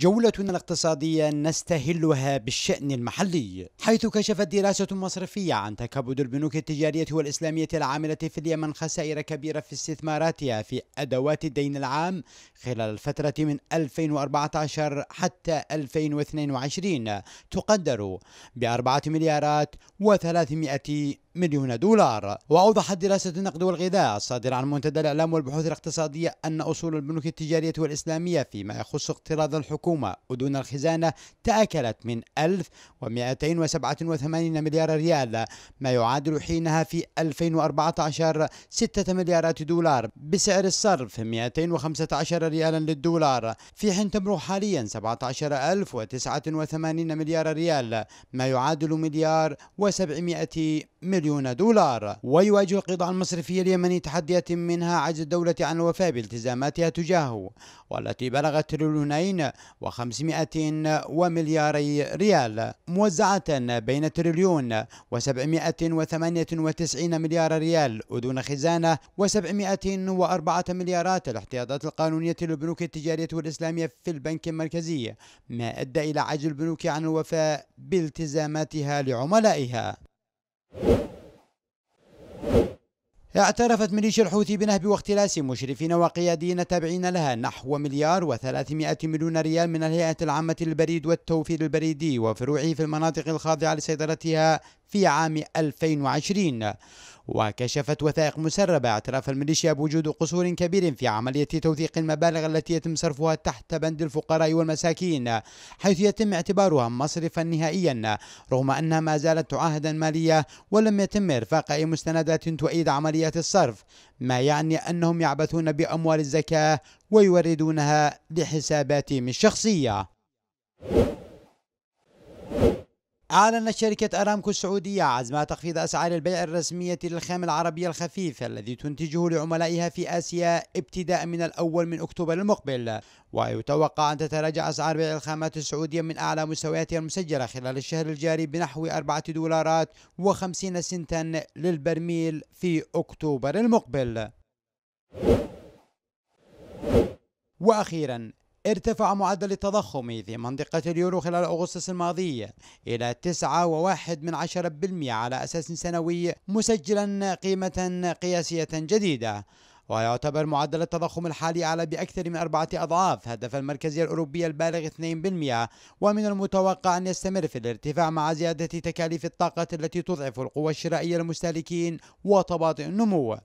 جولتنا الاقتصادية نستهلها بالشأن المحلي حيث كشفت دراسة مصرفية عن تكبد البنوك التجارية والإسلامية العاملة في اليمن خسائر كبيرة في استثماراتها في أدوات الدين العام خلال الفترة من 2014 حتى 2022 تقدر بأربعة مليارات و300 مليون دولار وأوضحت دراسة النقد والغذاء الصادرة عن منتدى الإعلام والبحوث الاقتصادية أن أصول البنوك التجارية والإسلامية فيما يخص اقتراض الحكومة ودون الخزانة تأكلت من 1287 مليار ريال ما يعادل حينها في 2014 6 مليارات دولار بسعر الصرف 215 ريالا للدولار في حين تبلغ حاليا 17089 مليار ريال ما يعادل مليار و700 مليون مليون دولار ويواجه القطاع المصرفي اليمني تحديات منها عجز الدولة عن الوفاء بالتزاماتها تجاهه والتي بلغت تريليونين وخمسمائة وملياري ريال موزعة بين تريليون وسبعمائة وثمانية وتسعين مليار ريال أذون خزانة وسبعمائة وأربعة مليارات الاحتياطات القانونية للبنوك التجارية والإسلامية في البنك المركزي ما أدى إلى عجز البنوك عن الوفاء بالتزاماتها لعملائها اعترفت ميليشيا الحوثي بنهب واختلاس مشرفين وقياديين تابعين لها نحو مليار و300 مليون ريال من الهيئة العامة للبريد والتوفير البريدي وفروعه في المناطق الخاضعة لسيطرتها في عام 2020 وكشفت وثائق مسربة اعتراف الميليشيا بوجود قصور كبير في عملية توثيق المبالغ التي يتم صرفها تحت بند الفقراء والمساكين حيث يتم اعتبارها مصرفا نهائيا رغم أنها ما زالت تعاهدا مالية ولم يتم إرفاق أي مستندات تؤيد عمليات الصرف ما يعني أنهم يعبثون بأموال الزكاة ويوردونها لحساباتهم الشخصية أعلنت شركة أرامكو السعودية عزم تخفيض أسعار البيع الرسمية للخام العربي الخفيف الذي تنتجه لعملائها في آسيا ابتداء من الأول من أكتوبر المقبل ويتوقع أن تتراجع أسعار بيع الخامات السعودية من أعلى مستوياتها المسجلة خلال الشهر الجاري بنحو 4 دولارات و50 سنتا للبرميل في أكتوبر المقبل وأخيرا ارتفع معدل التضخم في منطقة اليورو خلال أغسطس الماضي إلى 9.1% على أساس سنوي مسجلا قيمة قياسية جديدة ويعتبر معدل التضخم الحالي أعلى بأكثر من أربعة أضعاف هدف المركزية الأوروبية البالغ 2% ومن المتوقع أن يستمر في الارتفاع مع زيادة تكاليف الطاقة التي تضعف القوة الشرائية للمستهلكين وتباطئ النمو